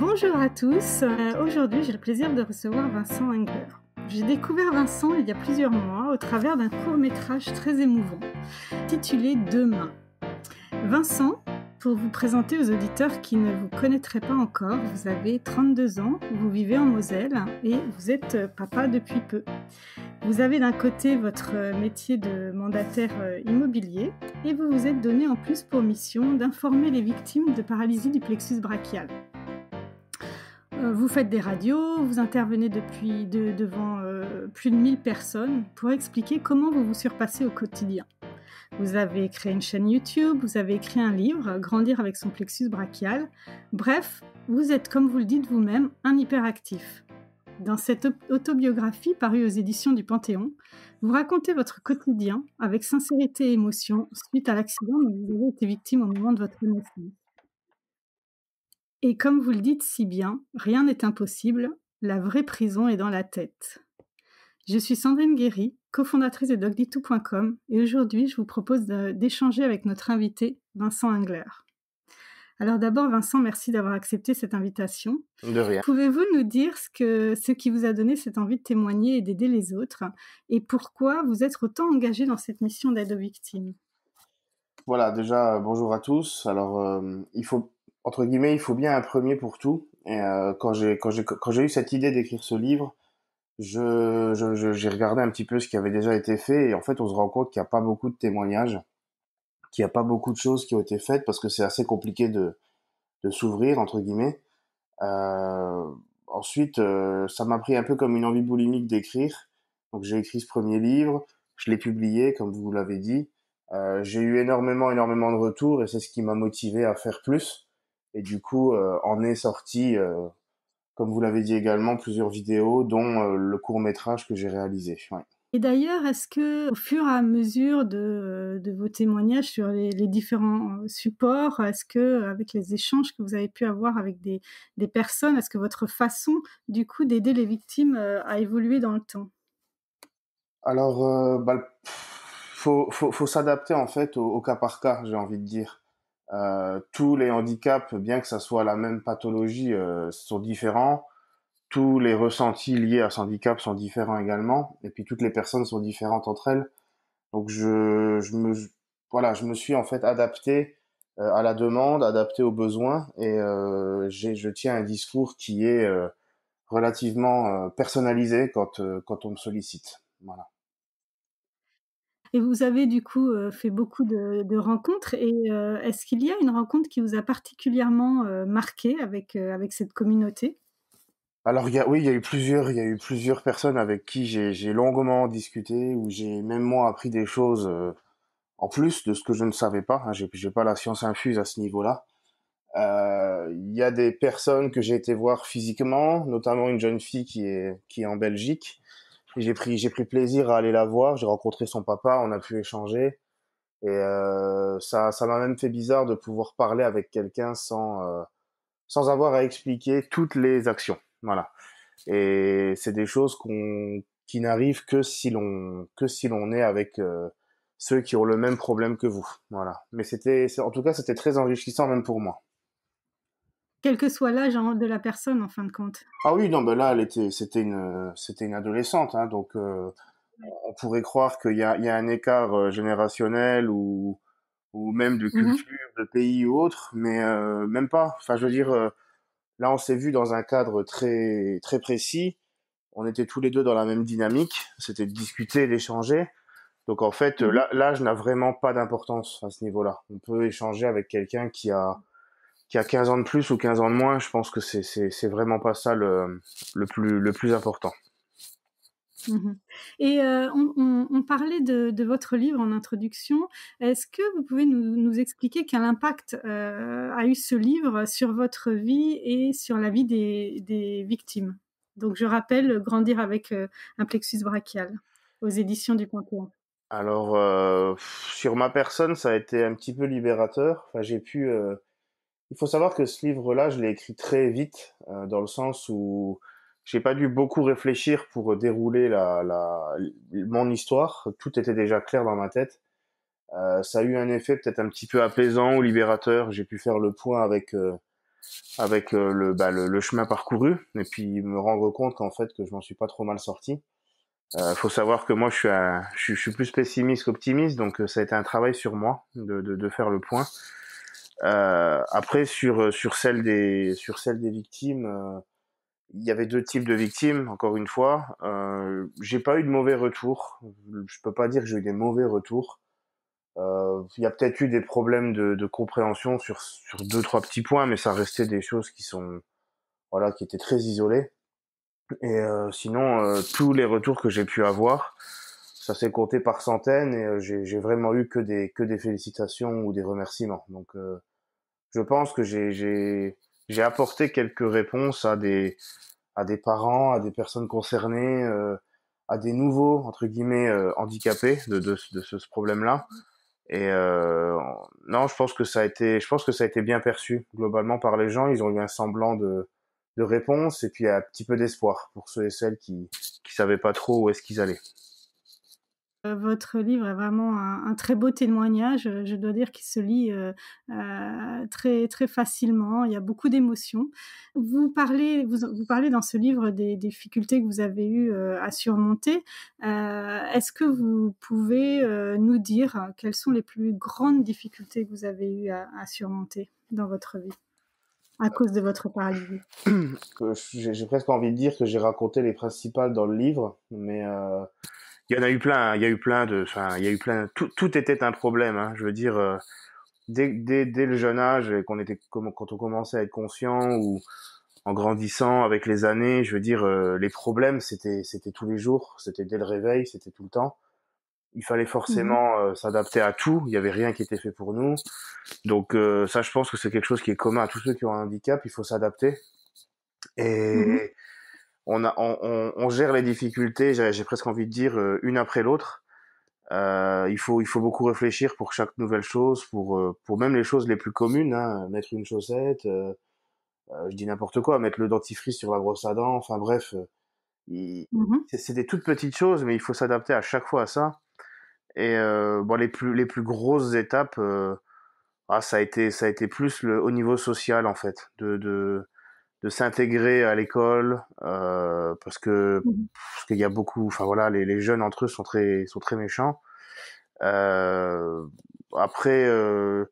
Bonjour à tous, euh, aujourd'hui j'ai le plaisir de recevoir Vincent Engler. J'ai découvert Vincent il y a plusieurs mois au travers d'un court métrage très émouvant titulé Demain. Vincent, pour vous présenter aux auditeurs qui ne vous connaîtraient pas encore, vous avez 32 ans, vous vivez en Moselle et vous êtes papa depuis peu. Vous avez d'un côté votre métier de mandataire euh, immobilier et vous vous êtes donné en plus pour mission d'informer les victimes de paralysie du plexus brachial. Euh, vous faites des radios, vous intervenez depuis devant euh, plus de 1000 personnes pour expliquer comment vous vous surpassez au quotidien. Vous avez créé une chaîne YouTube, vous avez écrit un livre, Grandir avec son plexus brachial. Bref, vous êtes, comme vous le dites vous-même, un hyperactif. Dans cette autobiographie parue aux éditions du Panthéon, vous racontez votre quotidien avec sincérité et émotion suite à l'accident dont vous avez été victime au moment de votre naissance. Et comme vous le dites si bien, rien n'est impossible, la vraie prison est dans la tête. Je suis Sandrine Guéry, cofondatrice de dogditou.com et aujourd'hui je vous propose d'échanger avec notre invité Vincent Engler. Alors d'abord Vincent, merci d'avoir accepté cette invitation. De rien. Pouvez-vous nous dire ce, que, ce qui vous a donné cette envie de témoigner et d'aider les autres et pourquoi vous êtes autant engagé dans cette mission d'aide aux victimes Voilà, déjà euh, bonjour à tous. Alors euh, il faut entre guillemets, il faut bien un premier pour tout. Et euh, quand j'ai eu cette idée d'écrire ce livre, j'ai regardé un petit peu ce qui avait déjà été fait et en fait, on se rend compte qu'il n'y a pas beaucoup de témoignages, qu'il n'y a pas beaucoup de choses qui ont été faites parce que c'est assez compliqué de s'ouvrir entre guillemets. Euh, ensuite, euh, ça m'a pris un peu comme une envie boulimique d'écrire. Donc j'ai écrit ce premier livre, je l'ai publié, comme vous l'avez dit. j'ai eu énormément, énormément de retours et c'est ce qui m'a motivé à faire plus. Et du coup, euh, en est sorti, euh, comme vous l'avez dit également, plusieurs vidéos, dont euh, le court métrage que j'ai réalisé. Et d'ailleurs, est-ce que au fur et à mesure de, vos témoignages sur les, différents supports, est-ce que avec les échanges que vous avez pu avoir avec des, personnes, est-ce que votre façon du coup d'aider les victimes a évolué dans le temps Alors, il bah, faut, s'adapter en fait au, cas par cas, j'ai envie de dire. Euh, tous les handicaps, bien que ça soit la même pathologie, euh, sont différents. Tous les ressentis liés à ce handicap sont différents également. Et puis toutes les personnes sont différentes entre elles. Donc je, je me, voilà, je me suis en fait adapté euh, à la demande, adapté aux besoins. Et euh, je tiens un discours qui est relativement personnalisé quand, quand on me sollicite. Voilà. Et vous avez du coup euh, fait beaucoup de, rencontres. Et euh, est-ce qu'il y a une rencontre qui vous a particulièrement euh, marqué avec, avec cette communauté Alors oui, il y a eu plusieurs, il y eu plusieurs personnes avec qui j'ai longuement discuté, où j'ai même moi appris des choses en plus de ce que je ne savais pas. Hein. Je n'ai pas la science infuse à ce niveau-là. Il y a des personnes que j'ai été voir physiquement, notamment une jeune fille qui est qui est en Belgique j'ai pris j'ai pris plaisir à aller la voir. J'ai rencontré son papa, on a pu échanger et euh, ça ça m'a même fait bizarre de pouvoir parler avec quelqu'un sans euh, sans avoir à expliquer toutes les actions. Voilà. Et c'est des choses qu'on qui n'arrivent que si l'on que si l'on est avec euh, ceux qui ont le même problème que vous. Voilà. Mais c'était en tout cas c'était très enrichissant même pour moi quel que soit l'âge hein, de la personne en fin de compte. Ah oui, non, ben là, elle était, c'était une, c'était une adolescente, hein, donc euh, on pourrait croire qu'il y a, il y a un écart euh, générationnel ou, ou même de mm-hmm. culture, de pays ou autre, mais euh, même pas. Enfin, je veux dire, là, on s'est vu dans un cadre très, très précis. On était tous les deux dans la même dynamique. C'était de discuter, d'échanger. Donc en fait, mm-hmm. l'âge n'a vraiment pas d'importance à ce niveau-là. On peut échanger avec quelqu'un qui a qui a 15 ans de plus ou 15 ans de moins, je pense que c'est, c'est, vraiment pas ça le, plus, le plus important. Mhm. Et euh, on, parlait de, votre livre en introduction. Est-ce que vous pouvez nous, expliquer quel impact euh, a eu ce livre sur votre vie et sur la vie des, victimes Donc, je rappelle, Grandir avec euh, un plexus brachial aux éditions du Panthéon. Alors, sur ma personne, ça a été un petit peu libérateur. Enfin, j'ai pu il faut savoir que ce livre-là, je l'ai écrit très vite, euh, dans le sens où j'ai pas dû beaucoup réfléchir pour dérouler la, la, mon histoire. Tout était déjà clair dans ma tête. Euh, ça a eu un effet peut-être un petit peu apaisant ou libérateur. J'ai pu faire le point avec euh, avec euh, le, bah, le, chemin parcouru et puis me rendre compte qu'en fait que je m'en suis pas trop mal sorti. Euh, faut savoir que moi je suis, je, je suis plus pessimiste qu'optimiste, donc ça a été un travail sur moi de, de, de faire le point. Euh, après sur euh, sur celle des sur celle des victimes, euh, il y avait deux types de victimes. Encore une fois, j'ai pas eu de mauvais retours. Je peux pas dire que j'ai eu des mauvais retours. Il y a peut-être eu des problèmes de, de compréhension sur sur deux trois petits points, mais ça restait des choses qui sont voilà qui étaient très isolées. Et sinon, tous les retours que j'ai pu avoir, ça s'est compté par centaines et j'ai vraiment eu que des que des félicitations ou des remerciements. Donc je pense que j'ai apporté quelques réponses à des, à des parents, à des personnes concernées, euh, à des nouveaux, entre guillemets, euh, handicapés de, de, de ce, problème-là. Et euh, non, je pense que ça a été, je pense que ça a été bien perçu globalement par les gens. Ils ont eu un semblant de, de réponse et puis un petit peu d'espoir pour ceux et celles qui qui savaient pas trop où est-ce qu'ils allaient. Euh, votre livre est vraiment un, très beau témoignage, euh, je dois dire qu'il se lit euh, très, très facilement, il y a beaucoup d'émotions. Vous parlez, vous, parlez dans ce livre des, difficultés que vous avez eues à surmonter. Est-ce que vous pouvez nous dire quelles sont les plus grandes difficultés que vous avez eues à, à surmonter dans votre vie à cause de votre paralysie J'ai presque envie de dire que j'ai raconté les principales dans le livre, mais il y en a eu plein, il y a eu plein de, enfin, il y a eu plein, tout, tout était un problème, hein, je veux dire, euh, dès, dès, dès, le jeune âge, qu'on était, quand on commençait à être conscient ou en grandissant avec les années, je veux dire, euh, les problèmes, c'était, c'était tous les jours, c'était dès le réveil, c'était tout le temps. Il fallait forcément mhm. euh, s'adapter à tout, il n'y avait rien qui était fait pour nous. Donc ça, je pense que c'est quelque chose qui est commun à tous ceux qui ont un handicap, il faut s'adapter. Et, mhm on, gère les difficultés, j'ai presque envie de dire, euh, une après l'autre. Euh, il faut il faut beaucoup réfléchir pour chaque nouvelle chose, pour euh, pour même les choses les plus communes, hein. mettre une chaussette, je dis n'importe quoi, mettre le dentifrice sur la brosse à dents, enfin bref, mm-hmm. c'est des toutes petites choses, mais il faut s'adapter à chaque fois à ça. Et euh, bon les plus les plus grosses étapes, ah, ça a été ça a été plus le au niveau social en fait, de de s'intégrer à l'école euh, parce que mmh parce qu'il y a beaucoup enfin voilà les, jeunes entre eux sont très sont très méchants euh, après euh,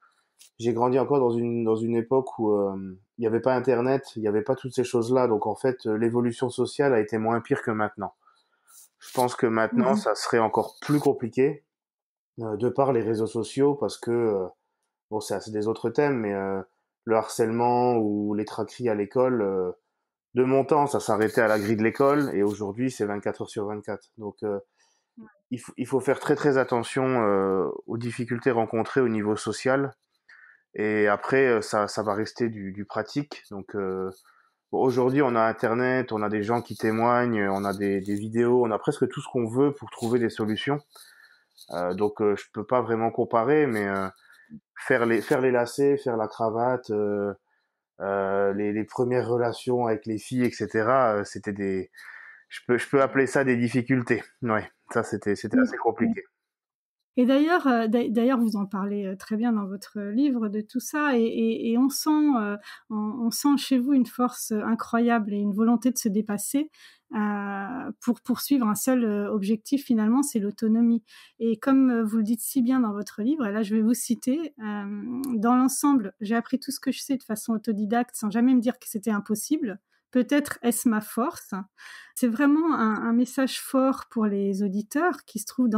j'ai grandi encore dans une dans une époque où il n'y avait pas internet il n'y avait pas toutes ces choses là donc en fait l'évolution sociale a été moins pire que maintenant je pense que maintenant mmh ça serait encore plus compliqué de par les réseaux sociaux parce que bon c'est des autres thèmes mais le harcèlement ou les traqueries à l'école, euh, de mon temps, ça s'arrêtait à la grille de l'école et aujourd'hui, c'est 24 heures sur 24. Donc, euh, il, faut faire très très attention euh, aux difficultés rencontrées au niveau social. Et après, ça, ça va rester du, du pratique. Donc, aujourd'hui, on a Internet, on a des gens qui témoignent, on a des, des vidéos, on a presque tout ce qu'on veut pour trouver des solutions. donc, je peux pas vraiment comparer, mais faire les faire les lacets, faire la cravate, euh, euh, les, les, premières relations avec les filles, etc. Euh, c'était des, je peux je peux appeler ça des difficultés. Ouais, ça c'était c'était assez compliqué. Et d'ailleurs, euh, d'ailleurs, vous en parlez euh, très bien dans votre livre de tout ça, et, on sent, euh, on, sent chez vous une force incroyable et une volonté de se dépasser. pour poursuivre un seul objectif finalement, c'est l'autonomie. Et comme vous le dites si bien dans votre livre, et là je vais vous citer, dans l'ensemble, j'ai appris tout ce que je sais de façon autodidacte sans jamais me dire que c'était impossible. Peut-être est-ce ma force C'est vraiment un, message fort pour les auditeurs qui se trouvent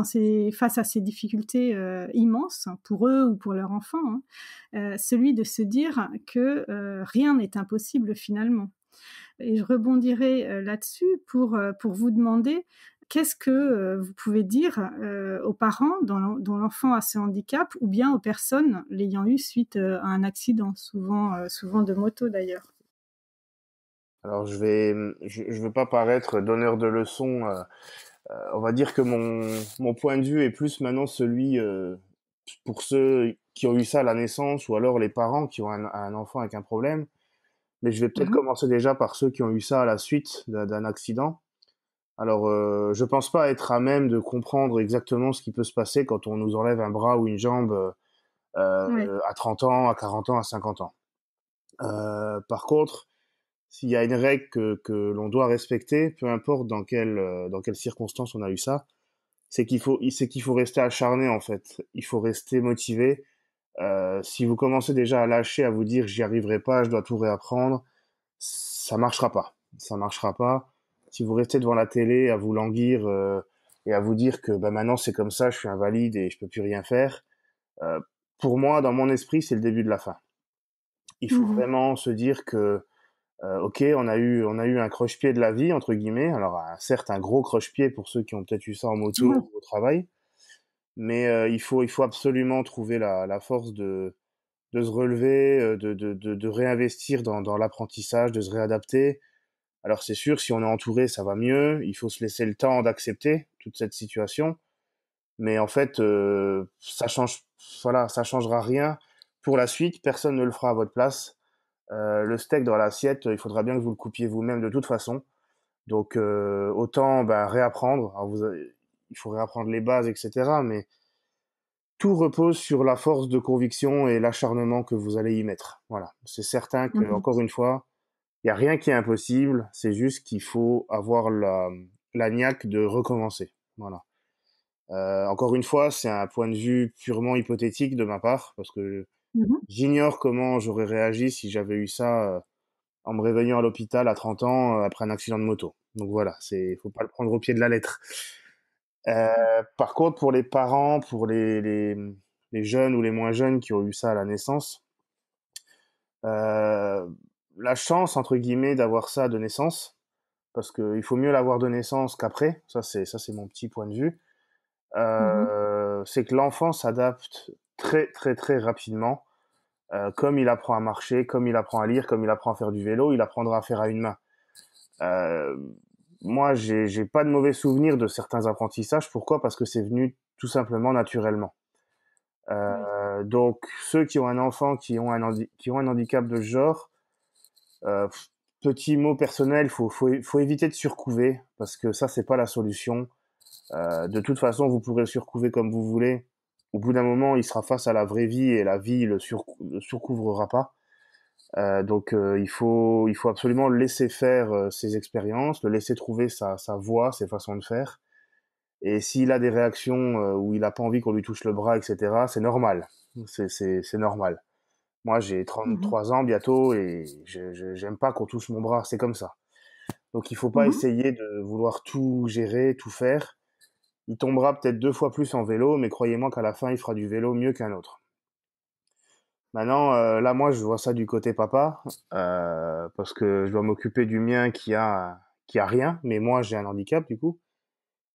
face à ces difficultés euh, immenses, hein, pour eux ou pour leur enfant, hein, euh, celui de se dire que euh, rien n'est impossible finalement. Et je rebondirai là-dessus pour, vous demander qu'est-ce que vous pouvez dire aux parents dont, l'enfant a ce handicap ou bien aux personnes l'ayant eu suite à un accident, souvent de moto d'ailleurs alors je vais, je, veux pas paraître donneur de leçons. Euh, euh, on va dire que mon, mon point de vue est plus maintenant celui euh, pour ceux qui ont eu ça à la naissance ou alors les parents qui ont un, enfant avec un problème. Mais je vais peut-être mmh commencer déjà par ceux qui ont eu ça à la suite d'un accident. Alors, je pense pas être à même de comprendre exactement ce qui peut se passer quand on nous enlève un bras ou une jambe à 30 ans, à 40 ans, à 50 ans. par contre, s'il y a une règle que, l'on doit respecter, peu importe dans quelle euh, dans quelles circonstances on a eu ça, c'est qu'il faut c'est qu'il faut rester acharné en fait. Il faut rester motivé. Euh, si vous commencez déjà à lâcher, à vous dire j'y arriverai pas, je dois tout réapprendre, ça marchera pas. Ça marchera pas. Si vous restez devant la télé à vous languir euh, et à vous dire que bah maintenant c'est comme ça, je suis invalide et je peux plus rien faire, pour moi dans mon esprit c'est le début de la fin. Il faut mmh vraiment se dire que euh, ok, on a eu on a eu un croche-pied de la vie entre guillemets. Alors certes un gros croche-pied pour ceux qui ont peut-être eu ça en moto ou au travail, mais euh, il faut il faut absolument trouver la, la force de de se relever, euh, de de, de, réinvestir dans l'apprentissage, de se réadapter. Alors c'est sûr, si on est entouré, ça va mieux. Il faut se laisser le temps d'accepter toute cette situation. Mais en fait, ça change, voilà, ça changera rien pour la suite. Personne ne le fera à votre place. Euh, le steak dans l'assiette, euh, il faudra bien que vous le coupiez vous-même de toute façon. Donc euh, autant bah, réapprendre. vous, il faut réapprendre les bases, etc. Mais tout repose sur la force de conviction et l'acharnement que vous allez y mettre. Voilà. C'est certain que, mhm. encore une fois, il n'y a rien qui est impossible. C'est juste qu'il faut avoir la, la niaque de recommencer. Voilà. encore une fois, c'est un point de vue purement hypothétique de ma part, parce que Mmh J'ignore comment j'aurais réagi si j'avais eu ça euh, en me réveillant à l'hôpital à 30 ans euh, après un accident de moto. Donc voilà, c'est faut pas le prendre au pied de la lettre. Euh, par contre, pour les parents, pour les, les, les, jeunes ou les moins jeunes qui ont eu ça à la naissance, la chance entre guillemets d'avoir ça de naissance, parce qu'il faut mieux l'avoir de naissance qu'après. Ça c'est ça c'est mon petit point de vue. Mmh c'est que l'enfant s'adapte très très très rapidement. Euh, comme il apprend à marcher, comme il apprend à lire, comme il apprend à faire du vélo, il apprendra à faire à une main. Euh, moi, j'ai pas de mauvais souvenirs de certains apprentissages. Pourquoi Parce que c'est venu tout simplement naturellement. Euh, Donc, ceux qui ont un enfant qui ont un, qui ont un handicap de ce genre, euh, petit mot personnel, faut, faut, faut éviter de surcouver parce que ça, c'est pas la solution. Euh, de toute façon, vous pourrez surcouver comme vous voulez au bout d'un moment, il sera face à la vraie vie et la vie le, le surcouvrera pas. Euh, donc euh, il faut il faut absolument laisser faire euh, ses expériences, le laisser trouver sa, sa voie, ses façons de faire. Et s'il a des réactions où il n'a pas envie qu'on lui touche le bras, etc., c'est normal. C'est normal. Moi, j'ai 33 mhm. ans bientôt et je j'aime pas qu'on touche mon bras. C'est comme ça. Donc, il faut pas mhm. essayer de vouloir tout gérer, tout faire. Il tombera peut-être deux fois plus en vélo, mais croyez-moi qu'à la fin, il fera du vélo mieux qu'un autre. Maintenant, euh, là, moi, je vois ça du côté papa, euh, parce que je dois m'occuper du mien qui a, qui a rien, mais moi, j'ai un handicap, du coup.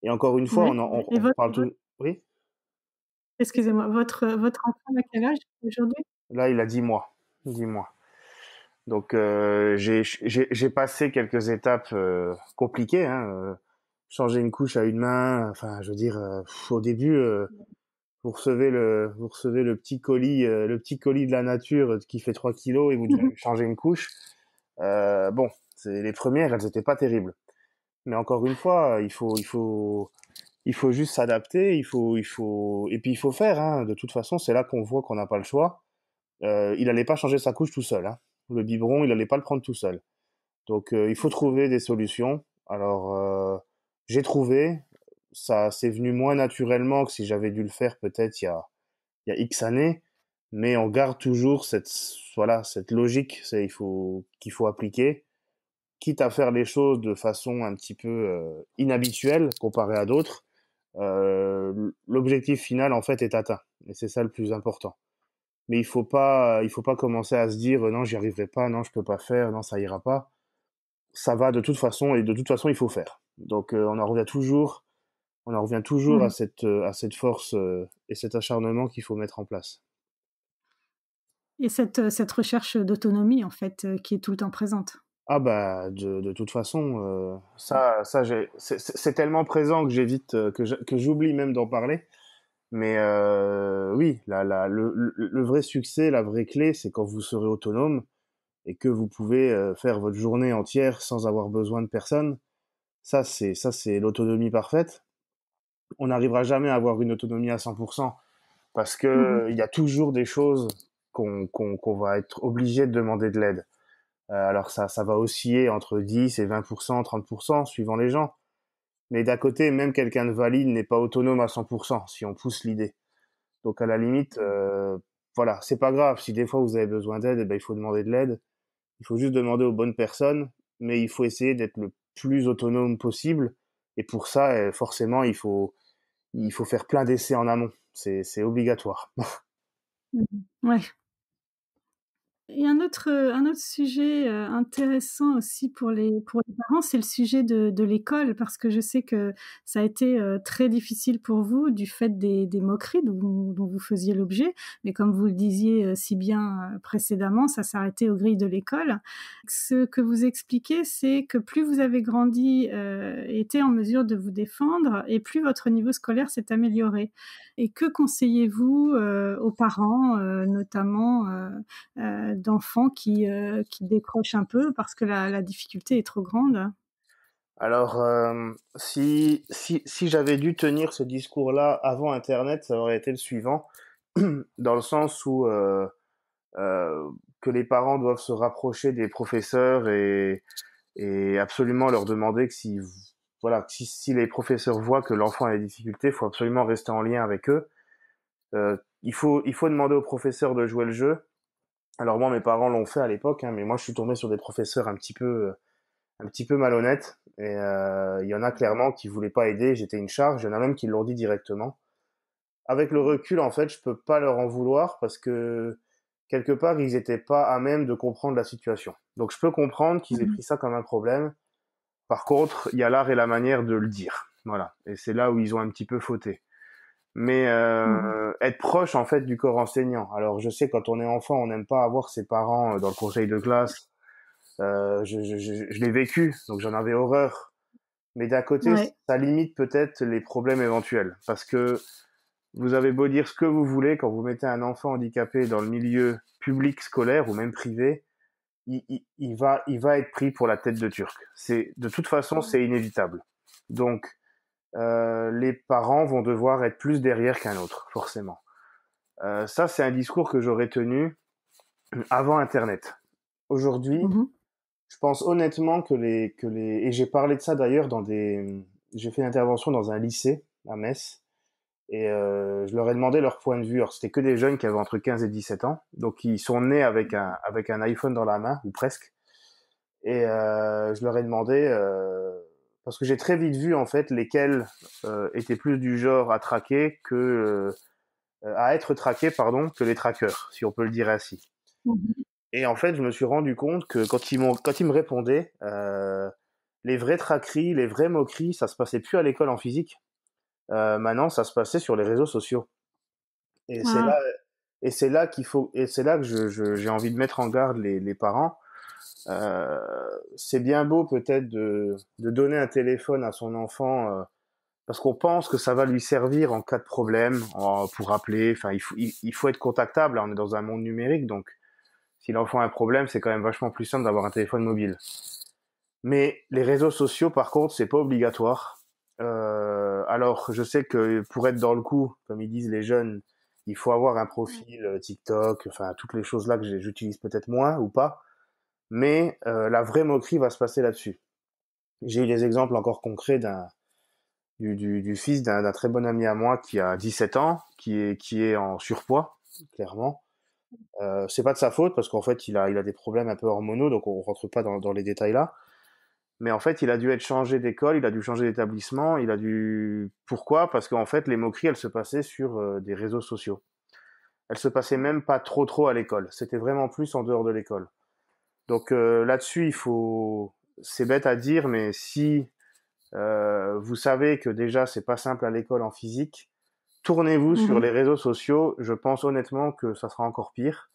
Et encore une fois, on, parle tout. Oui Excusez-moi, votre, votre enfant a quel âge aujourd'hui Là, il a 10 mois. Donc, euh, j'ai passé quelques étapes compliquées. Hein, changer une couche à une main. Enfin, je veux dire, euh, au début, euh, vous recevez le recevez le petit colis euh, le petit colis de la nature qui fait 3 kilos et vous devez une couche. bon, c'est les premières, elles n'étaient pas terribles. Mais encore une fois, il faut il faut il faut juste s'adapter, il faut il faut et puis il faut faire. Hein. De toute façon, c'est là qu'on voit qu'on n'a pas le choix. il n'allait pas changer sa couche tout seul. Hein. Le biberon, il n'allait pas le prendre tout seul. Donc il faut trouver des solutions. Alors j'ai trouvé, ça s'est venu moins naturellement que si j'avais dû le faire peut-être il y a, il y a X années, mais on garde toujours cette, voilà, cette logique c'est, il faut, qu'il faut appliquer, quitte à faire les choses de façon un petit peu euh, inhabituelle comparée à d'autres. Euh, l'objectif final en fait est atteint et c'est ça le plus important mais il faut pas il faut pas commencer à se dire non j'y arriverai pas non je peux pas faire non ça ira pas ça va de toute façon et de toute façon il faut faire donc on en revient toujours, on en revient toujours à mmh. cette à cette force et cet acharnement qu'il faut mettre en place. Et cette, cette recherche d'autonomie, en fait, qui est tout le temps présente. Ah bah de, toute façon, mmh. ça, ça c'est tellement présent que j'évite, que j'oublie même d'en parler. Mais oui, la, la, le, vrai succès, la vraie clé, c'est quand vous serez autonome et que vous pouvez faire votre journée entière sans avoir besoin de personne ça, c'est ça, c'est l'autonomie parfaite. On n'arrivera jamais à avoir une autonomie à 100% parce que mmh il y a toujours des choses qu'on va être obligé de demander de l'aide. Euh, alors ça, ça va osciller entre 10 et 20%, 30% suivant les gens. Mais d'un côté, même quelqu'un de valide n'est pas autonome à 100% si on pousse l'idée. Donc à la limite, euh, voilà, c'est pas grave. Si des fois vous avez besoin d'aide, eh ben, il faut demander de l'aide. Il faut juste demander aux bonnes personnes, mais il faut essayer d'être le plus autonome possible. Et pour ça, euh, forcément, il faut, il faut faire plein d'essais en amont. C'est obligatoire. Mmh. ouais. Et un autre, euh, un autre sujet euh, intéressant aussi pour les, pour les parents, c'est le sujet de, l'école, parce que je sais que ça a été euh, très difficile pour vous du fait des, des moqueries dont, vous faisiez l'objet. Mais comme vous le disiez si bien précédemment, ça s'arrêtait aux grilles de l'école. Ce que vous expliquez, c'est que plus vous avez grandi, et été en mesure de vous défendre, et plus votre niveau scolaire s'est amélioré. Et que conseillez-vous aux parents, notamment notamment d'enfants qui, euh, qui décrochent un peu parce que la, difficulté est trop grande alors, euh, si, si, si j'avais dû tenir ce discours-là avant Internet, ça aurait été le suivant, dans le sens où euh, que les parents doivent se rapprocher des professeurs et, et absolument leur demander que si, voilà, si, si les professeurs voient que l'enfant a des difficultés, il faut absolument rester en lien avec eux. il, faut, il faut demander aux professeurs de jouer le jeu. Alors moi, mes parents l'ont fait à l'époque, hein, mais moi, je suis tombé sur des professeurs un petit peu, euh, un petit peu malhonnêtes. Et euh, il y en a clairement qui voulaient pas aider. J'étais une charge. Il y en a même qui l'ont dit directement. Avec le recul, en fait, je peux pas leur en vouloir parce que quelque part, ils n'étaient pas à même de comprendre la situation. Donc, je peux comprendre qu'ils aient mmh pris ça comme un problème. Par contre, il y a l'art et la manière de le dire. Voilà. Et c'est là où ils ont un petit peu fauté mais euh, mmh. être proche en fait du corps enseignant. Alors je sais quand on est enfant, on n'aime pas avoir ses parents euh, dans le conseil de classe. Euh, je, l'ai vécu, donc j'en avais horreur. Mais d'un côté, ça limite peut-être les problèmes éventuels, parce que vous avez beau dire ce que vous voulez, quand vous mettez un enfant handicapé dans le milieu public scolaire ou même privé, il, il va, il va être pris pour la tête de Turc. C'est de toute façon, c'est inévitable. Donc euh, les parents vont devoir être plus derrière qu'un autre, forcément. Euh, ça, c'est un discours que j'aurais tenu avant Internet. Aujourd'hui, mhm. je pense honnêtement que les que les et j'ai parlé de ça d'ailleurs dans des j'ai fait une intervention dans un lycée à Metz et euh, je leur ai demandé leur point de vue. Alors c'était que des jeunes qui avaient entre 15 et 17 ans, donc ils sont nés avec un avec un iPhone dans la main ou presque. Et je leur ai demandé parce que j'ai très vite vu en fait lesquels euh, étaient plus du genre à traquer que euh, à être traqués pardon que les traqueurs, si on peut le dire ainsi. Mmh et en fait, je me suis rendu compte que quand ils m'ont quand ils me répondaient, euh, les vraies traqueries, les vraies moqueries, ça se passait plus à l'école en physique. Euh, maintenant, ça se passait sur les réseaux sociaux. Et c'est ah. là et c'est là qu'il faut et c'est là que j'ai je, j'ai envie de mettre en garde les, les parents euh, c'est bien beau peut-être de, donner un téléphone à son enfant euh, parce qu'on pense que ça va lui servir en cas de problème, pour appeler. Enfin, il faut, être contactable. Hein, on est dans un monde numérique, donc si l'enfant a un problème, c'est quand même vachement plus simple d'avoir un téléphone mobile. Mais les réseaux sociaux, par contre, c'est pas obligatoire. Euh, alors, je sais que pour être dans le coup, comme ils disent les jeunes, il faut avoir un profil TikTok, enfin toutes les choses là que j'utilise peut-être moins ou pas mais euh, la vraie moquerie va se passer là-dessus. J'ai eu des exemples encore concrets du, fils d'un très bon ami à moi qui a 17 ans, qui est qui est en surpoids clairement. Ce euh, c'est pas de sa faute parce qu'en fait il a des problèmes un peu hormonaux donc on rentre pas dans, les détails là. Mais en fait il a dû être changé d'école, il a dû changer d'établissement, il a dû pourquoi Parce qu'en fait les moqueries elles se passaient sur euh, des réseaux sociaux. Elles se passaient même pas trop trop à l'école. C'était vraiment plus en dehors de l'école. Donc euh, là-dessus, il faut, c'est bête à dire, mais si euh, vous savez que déjà c'est pas simple à l'école en physique, tournez-vous sur mhm. les réseaux sociaux. Je pense honnêtement que ça sera encore pire.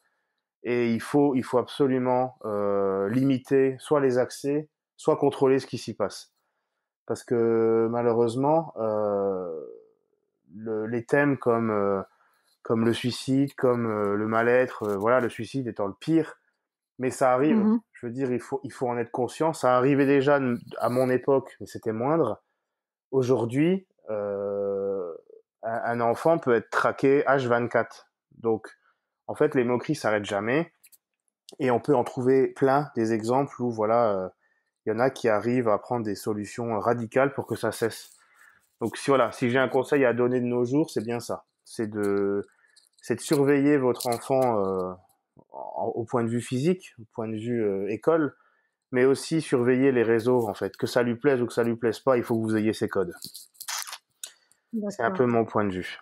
Et il faut, il faut absolument euh, limiter soit les accès, soit contrôler ce qui s'y passe, parce que malheureusement, les thèmes comme comme le suicide, comme le mal-être, voilà, le suicide étant le pire mais ça arrive. Mhm. Je veux dire, il faut, il faut en être conscient. Ça arrivait déjà à mon époque, mais c'était moindre. Aujourd'hui, euh, un, enfant peut être traqué H24. Donc, en fait, les moqueries s'arrêtent jamais. Et on peut en trouver plein des exemples où, voilà, euh, il y en a qui arrivent à prendre des solutions radicales pour que ça cesse. Donc, si voilà, si j'ai un conseil à donner de nos jours, c'est bien ça. C'est de, c'est de surveiller votre enfant euh, au point de vue physique, au point de vue euh, école, mais aussi surveiller les réseaux en fait, que ça lui plaise ou que ça lui plaise pas, il faut que vous ayez ces codes. C'est un peu mon point de vue.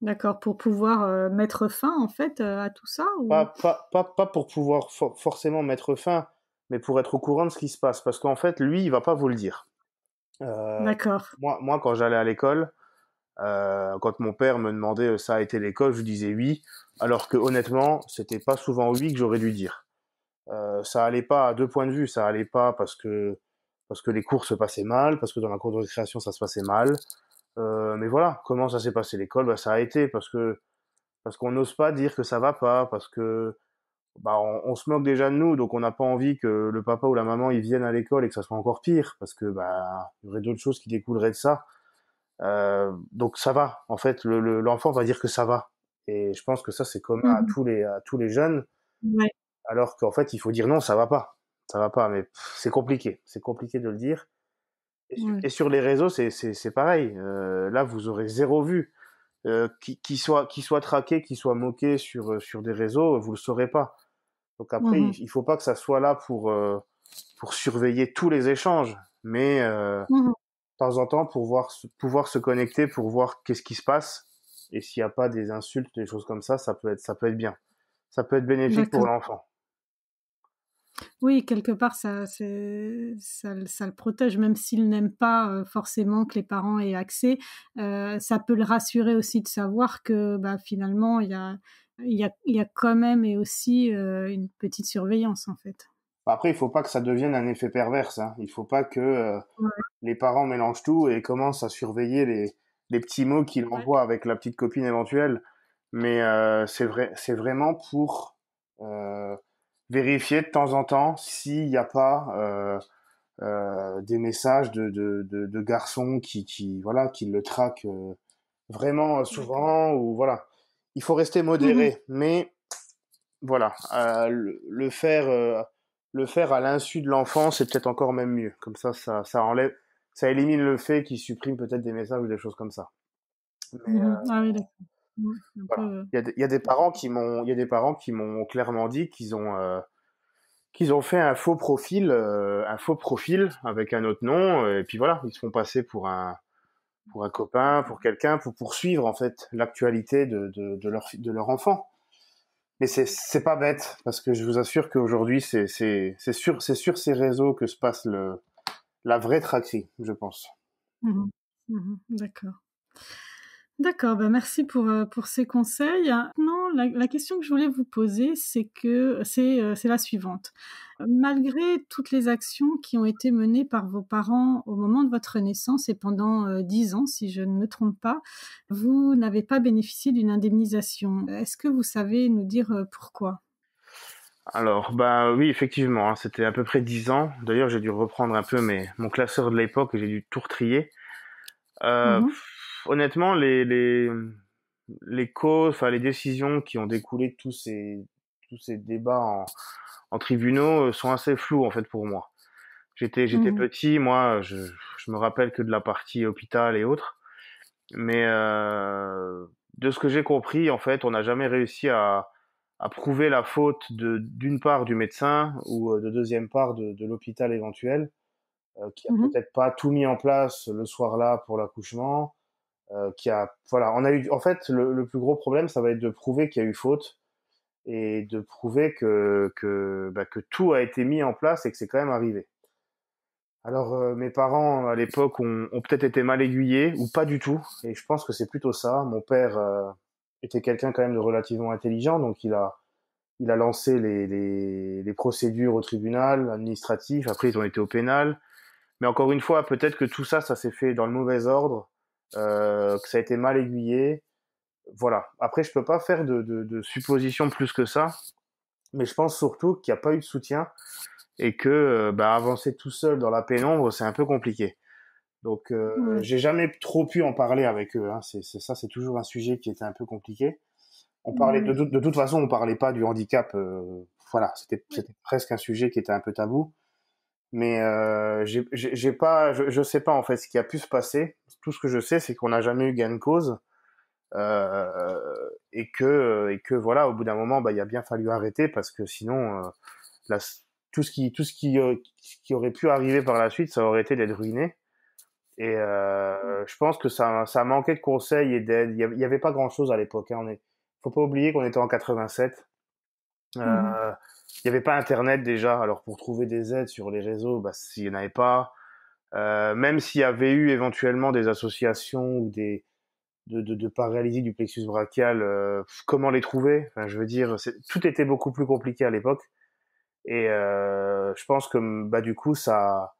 D'accord, pour pouvoir euh, mettre fin en fait euh, à tout ça pas, pour pouvoir forcément mettre fin, mais pour être au courant de ce qui se passe, parce qu'en fait, lui, il va pas vous le dire. D'accord. Moi, moi, quand j'allais à l'école, euh, quand mon père me demandait euh, ça a été l'école, je disais oui, alors que honnêtement, c'était pas souvent oui que j'aurais dû dire. Euh, ça allait pas à deux points de vue, ça allait pas parce que parce que les cours se passaient mal, parce que dans la cour de récréation ça se passait mal. Euh, mais voilà, comment ça s'est passé l'école bah, ça a été parce que parce qu'on n'ose pas dire que ça va pas, parce que bah, on, se moque déjà de nous, donc on n'a pas envie que le papa ou la maman ils viennent à l'école et que ça soit encore pire, parce que bah il y aurait d'autres choses qui découleraient de ça. Euh, donc ça va. En fait, l'enfant va dire que ça va. Et je pense que ça c'est commun à mmh. tous les à tous les jeunes. Alors qu'en fait, il faut dire non, ça va pas, ça va pas. Mais c'est compliqué, c'est compliqué de le dire. Et, sur les réseaux, c'est pareil. Euh, là, vous aurez zéro vue. Euh, qui, qui, soit qui soit traqué, qui soit moqué sur euh, sur des réseaux, vous le saurez pas. Donc après, il, ne faut pas que ça soit là pour pour surveiller tous les échanges, mais mmh en temps pour voir, pouvoir se connecter, pour voir qu'est-ce qui se passe. Et s'il n'y a pas des insultes, des choses comme ça, ça peut être, ça peut être bien. Ça peut être bénéfique pour l'enfant. Oui, quelque part, ça, ça, ça, le protège, même s'il n'aime pas euh, forcément que les parents aient accès. Euh, ça peut le rassurer aussi de savoir que bah, finalement, il y a, il y, a, y a quand même et aussi euh, une petite surveillance, en fait. Bah, après, il faut pas que ça devienne un effet perverse. Hein. Il faut pas que euh, les parents mélangent tout et commencent à surveiller les, les petits mots qu'ils envoient avec la petite copine éventuelle. Mais euh, c'est vrai, c'est vraiment pour euh, vérifier de temps en temps s'il n'y a pas euh, des messages de, de, de, de, garçons qui, qui voilà qui le traquent vraiment souvent ou voilà. Il faut rester modéré, mmh mais voilà, le, faire le faire à l'insu de l'enfant, c'est peut-être encore même mieux. Comme ça, ça, enlève, ça élimine le fait qu'ils supprime peut-être des messages ou des choses comme ça. il, y a des, parents qui m'ont, il des parents qui m'ont clairement dit qu'ils ont, euh, qu'ils ont fait un faux profil, euh, un faux profil avec un autre nom, euh, et puis voilà, ils se font passer pour un, pour un copain, pour quelqu'un, pour poursuivre en fait l'actualité de, leur, de leur enfant. Mais c'est c'est pas bête parce que je vous assure qu'aujourd'hui c'est c'est c'est sur ces réseaux que se passe le la vraie traquerie, je pense. Mmh mmh D'accord. D'accord, ben merci pour, euh, pour ces conseils la, question que je voulais vous poser, c'est que euh, c'est la suivante. Malgré toutes les actions qui ont été menées par vos parents au moment de votre naissance et pendant euh, dix ans, si je ne me trompe pas, vous n'avez pas bénéficié d'une indemnisation. Est-ce que vous savez nous dire euh, pourquoi alors, bah oui, effectivement, hein, c'était à peu près dix ans. D'ailleurs, j'ai dû reprendre un peu mon classeur de l'époque et j'ai dû tout retrier. Mmh honnêtement, les, les causes, enfin les décisions qui ont découlé de tous ces tous ces débats en, tribunaux euh, sont assez floues en fait pour moi. J'étais j'étais mmh petit, moi je, je me rappelle que de la partie hôpital et autres, mais euh, de ce que j'ai compris en fait, on n'a jamais réussi à à prouver la faute de d'une part du médecin ou euh, de deuxième part de, de l'hôpital éventuel qui a mmh peut-être pas tout mis en place le soir là pour l'accouchement euh, qui a, voilà, on a eu, en fait, le, plus gros problème, ça va être de prouver qu'il y a eu faute et de prouver que que, bah, tout a été mis en place et que c'est quand même arrivé. Alors euh, mes parents à l'époque ont, peut-être été mal aiguillés ou pas du tout et je pense que c'est plutôt ça. Mon père euh, était quelqu'un quand même de relativement intelligent donc il a il a lancé les, les, les procédures au tribunal administratif. Après ils ont été au pénal. Mais encore une fois peut-être que tout ça ça s'est fait dans le mauvais ordre euh, que ça a été mal aiguillé. Voilà. Après, je peux pas faire de, suppositions plus que ça, mais je pense surtout qu'il n'y a pas eu de soutien et que euh, bah, avancer tout seul dans la pénombre, c'est un peu compliqué. Donc, euh, j'ai jamais trop pu en parler avec eux. Hein. C'est ça, c'est toujours un sujet qui était un peu compliqué. On parlait de, toute façon, on parlait pas du handicap. voilà, c'était presque un sujet qui était un peu tabou. Mais euh, j'ai pas, je, je, sais pas en fait ce qui a pu se passer. Tout ce que je sais, c'est qu'on n'a jamais eu gain de cause euh, et que et que voilà, au bout d'un moment, bah il a bien fallu arrêter parce que sinon, euh, la, tout ce qui tout ce qui, euh, qui aurait pu arriver par la suite, ça aurait été d'être ruiné. Et euh, mm. je pense que ça, ça manquait de conseils et d'aide. Il n'y avait pas grand-chose à l'époque. Hein. On est, faut pas oublier qu'on était en 87. Euh, mm il n'y avait pas Internet déjà. Alors pour trouver des aides sur les réseaux, bah, s'il n'y en avait pas, euh, même s'il y avait eu éventuellement des associations ou des de, de, de paralysie du plexus brachial, euh, comment les trouver enfin, Je veux dire, tout était beaucoup plus compliqué à l'époque. Et euh, je pense que bah, du coup, ça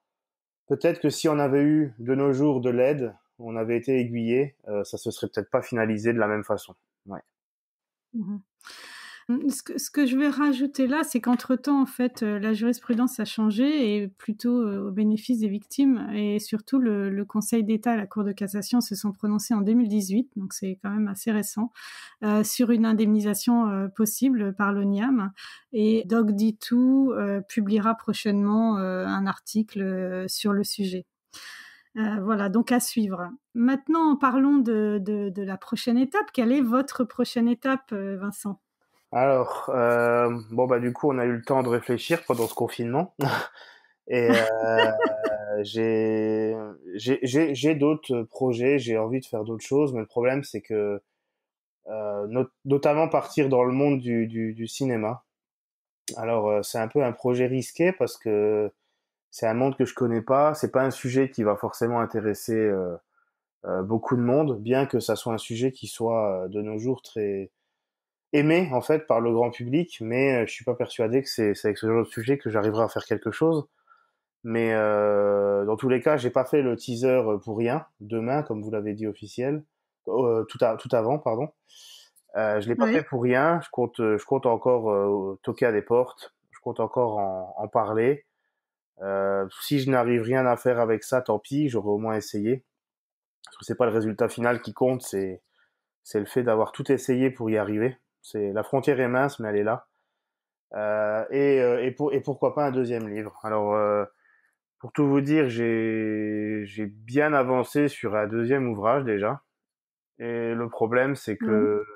peut-être que si on avait eu de nos jours de l'aide, on avait été aiguillé, euh, ça se serait peut-être pas finalisé de la même façon. Ouais. Mmh Mmh, ce que, je vais rajouter là, c'est qu'entre-temps, en fait, euh, la jurisprudence a changé et plutôt euh, au bénéfice des victimes. Et surtout, le, Conseil d'État et la Cour de cassation se sont prononcés en 2018, donc c'est quand même assez récent, euh, sur une indemnisation possible par l'ONIAM. Et Doc dit tout publiera prochainement un article sur le sujet. voilà, donc à suivre. Maintenant, parlons de, la prochaine étape. Quelle est votre prochaine étape, Vincent alors, euh, bon, bah, du coup, on a eu le temps de réfléchir pendant ce confinement. Et euh, j'ai, d'autres euh, projets, j'ai envie de faire d'autres choses, mais le problème, c'est que, notamment partir dans le monde du, du, du cinéma. Alors, c'est un peu un projet risqué parce que c'est un monde que je connais pas, c'est pas un sujet qui va forcément intéresser beaucoup de monde, bien que ça soit un sujet qui soit de nos jours très, aimé en fait par le grand public, mais euh, je suis pas persuadé que c'est avec ce genre de sujet que j'arriverai à faire quelque chose. Mais euh, dans tous les cas, j'ai pas fait le teaser pour rien demain, comme vous l'avez dit officiel, oh, euh, tout, à, tout avant, pardon. Euh, je l'ai pas fait pour rien. Je compte, euh, je compte encore toquer à des portes. Je compte encore en, en parler. si je n'arrive rien à faire avec ça, tant pis. J'aurais au moins essayé. Parce que c'est pas le résultat final qui compte, c'est c'est le fait d'avoir tout essayé pour y arriver la frontière est mince, mais elle est là. Euh, et, euh, et, pourquoi pas un deuxième livre. Alors, euh, pour tout vous dire, j'ai bien avancé sur un deuxième ouvrage déjà. Et le problème, c'est que mmh.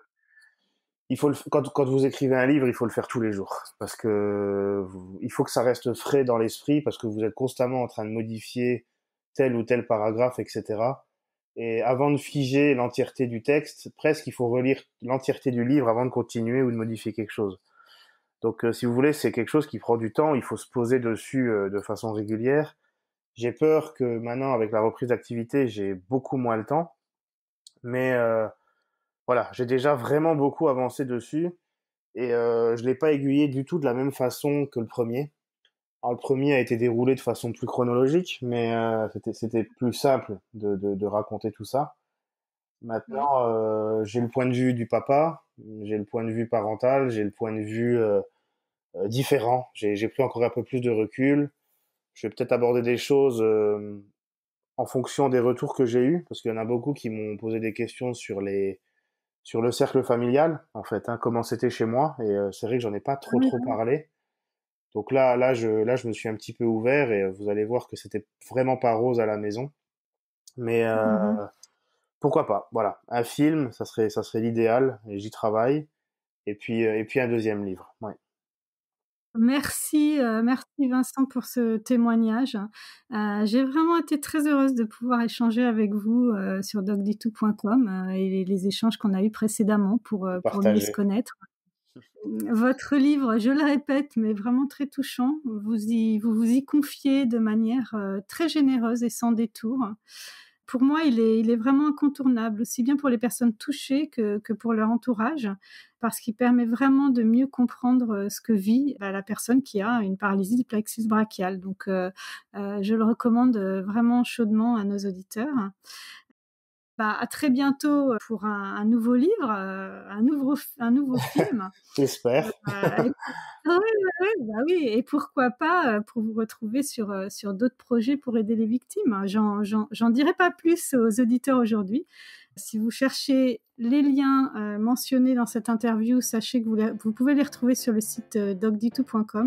il faut quand, vous écrivez un livre, il faut le faire tous les jours parce que il faut que ça reste frais dans l'esprit parce que vous êtes constamment en train de modifier tel ou tel paragraphe, etc. Et avant de figer l'entièreté du texte, presque il faut relire l'entièreté du livre avant de continuer ou de modifier quelque chose. Donc euh, si vous voulez, c'est quelque chose qui prend du temps, il faut se poser dessus euh, de façon régulière. J'ai peur que maintenant, avec la reprise d'activité, j'ai beaucoup moins le temps. Mais euh, voilà, j'ai déjà vraiment beaucoup avancé dessus et je ne l'ai pas aiguillé du tout de la même façon que le premier. Alors, le premier a été déroulé de façon plus chronologique, mais euh, c'était plus simple de, de, de, raconter tout ça. Maintenant, mhm. euh, j'ai le point de vue du papa, j'ai le point de vue parental, j'ai le point de vue euh, euh différent. J'ai pris encore un peu plus de recul. Je vais peut-être aborder des choses euh, en fonction des retours que j'ai eus, parce qu'il y en a beaucoup qui m'ont posé des questions sur les sur le cercle familial, en fait, hein, comment c'était chez moi. Et euh, c'est vrai que j'en ai pas trop trop mhm. parlé donc là, là je, là, je me suis un petit peu ouvert et euh, vous allez voir que c'était vraiment pas rose à la maison. Mais euh, mmh pourquoi pas Voilà, un film, ça serait, ça serait l'idéal et j'y travaille. Et puis, euh, et puis un deuxième livre. Ouais. Merci, merci Vincent pour ce témoignage. J'ai vraiment été très heureuse de pouvoir échanger avec vous sur dogditou.com et les, échanges qu'on a eus précédemment pour, pour mieux se connaître. Votre livre, je le répète, mais vraiment très touchant. Vous y, vous, vous y confiez de manière euh, très généreuse et sans détour. Pour moi, il est, il est vraiment incontournable, aussi bien pour les personnes touchées que, pour leur entourage, parce qu'il permet vraiment de mieux comprendre euh, ce que vit euh, la personne qui a une paralysie du plexus brachial. Donc, je le recommande vraiment chaudement à nos auditeurs. Bah, à très bientôt euh, pour un, nouveau livre, euh, un nouveau, un nouveau film. J'espère. Euh, bah, bah oui, et pourquoi pas pour vous retrouver sur, sur d'autres projets pour aider les victimes. Hein. J'en dirai pas plus aux auditeurs aujourd'hui. Si vous cherchez les liens euh, mentionnés dans cette interview, sachez que vous, pouvez les retrouver sur le site euh, euh,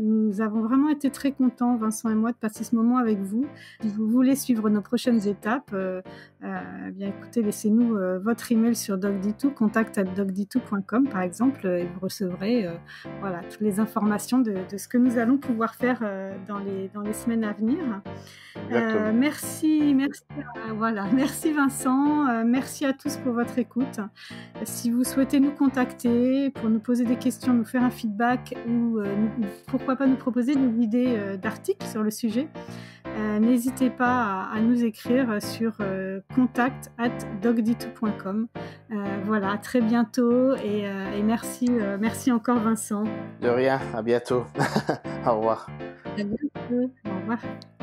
nous avons vraiment été très contents, Vincent et moi, de passer ce moment avec vous. Si vous voulez suivre nos prochaines étapes, euh, eh bien écoutez, laissez-nous votre email sur docditou, contact à par exemple, et vous recevrez voilà, toutes les informations de, ce que nous allons pouvoir faire dans, les, dans les semaines à venir. merci, merci, voilà, merci Vincent, merci à tous pour votre écoute. Si vous souhaitez nous contacter pour nous poser des questions, nous faire un feedback ou euh, pourquoi pas nous proposer une idée euh, d'article sur le sujet, euh, n'hésitez pas à, nous écrire sur contact at dogdito.com. voilà, à très bientôt et, merci, merci encore Vincent. De rien, à bientôt. Au revoir. À bientôt. Au revoir.